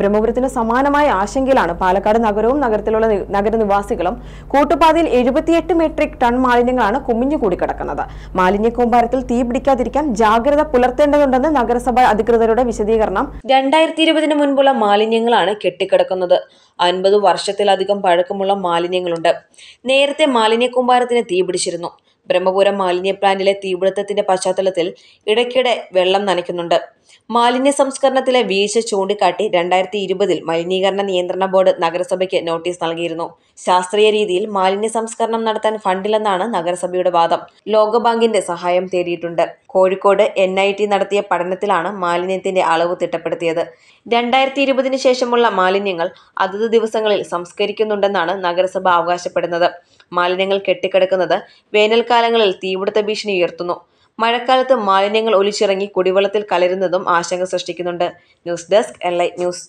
ബ്രഹ്മപുരത്തിന് സമാനമായ ആശങ്കയിലാണ് പാലക്കാട് നഗരവും നഗരത്തിലുള്ള നഗരനിവാസികളും കൂട്ടുപാതയിൽ എഴുപത്തിയെട്ട് മെട്രിക് ടൺ മാലിന്യങ്ങളാണ് കുമിഞ്ഞു കിടക്കുന്നത് മാലിന്യ കൂമ്പാരത്തിൽ തീ പിടിക്കാതിരിക്കാൻ ജാഗ്രത പുലർത്തേണ്ടതുണ്ടെന്ന് നഗരസഭ അധികൃതരുടെ വിശദീകരണം രണ്ടായിരത്തി ഇരുപതിന് മുൻപുള്ള മാലിന്യങ്ങളാണ് കെട്ടിക്കിടക്കുന്നത് അൻപത് വർഷത്തിലധികം പഴക്കമുള്ള മാലിന്യങ്ങളുണ്ട് നേരത്തെ മാലിന്യ കൂമ്പാരത്തിന് തീ പിടിച്ചിരുന്നു ബ്രഹ്മപുരം മാലിന്യ പ്ലാന്റിലെ തീപിടുത്തത്തിന്റെ പശ്ചാത്തലത്തിൽ ഇടയ്ക്കിടെ വെള്ളം നനയ്ക്കുന്നുണ്ട് മാലിന്യ സംസ്കരണത്തിലെ വീഴ്ച ചൂണ്ടിക്കാട്ടി രണ്ടായിരത്തി ഇരുപതിൽ മലിനീകരണ നിയന്ത്രണ ബോർഡ് നഗരസഭയ്ക്ക് നോട്ടീസ് നൽകിയിരുന്നു ശാസ്ത്രീയ രീതിയിൽ മാലിന്യ സംസ്കരണം നടത്താൻ ഫണ്ടില്ലെന്നാണ് നഗരസഭയുടെ വാദം ലോകബാങ്കിന്റെ സഹായം തേടിയിട്ടുണ്ട് കോഴിക്കോട് എൻ ഐ ടി നടത്തിയ പഠനത്തിലാണ് മാലിന്യത്തിന്റെ അളവ് തിട്ടപ്പെടുത്തിയത് രണ്ടായിരത്തി ഇരുപതിനു ശേഷമുള്ള മാലിന്യങ്ങൾ അതത് ദിവസങ്ങളിൽ സംസ്കരിക്കുന്നുണ്ടെന്നാണ് നഗരസഭ അവകാശപ്പെടുന്നത് മാലിന്യങ്ങൾ കെട്ടിക്കിടക്കുന്നത് വേനൽക്കാലങ്ങളിൽ തീപിടുത്ത ഭീഷണി ഉയർത്തുന്നു മഴക്കാലത്ത് മാലിന്യങ്ങൾ ഒലിച്ചിറങ്ങി കുടിവെള്ളത്തിൽ കലരുന്നതും ആശങ്ക സൃഷ്ടിക്കുന്നുണ്ട് news desk L I news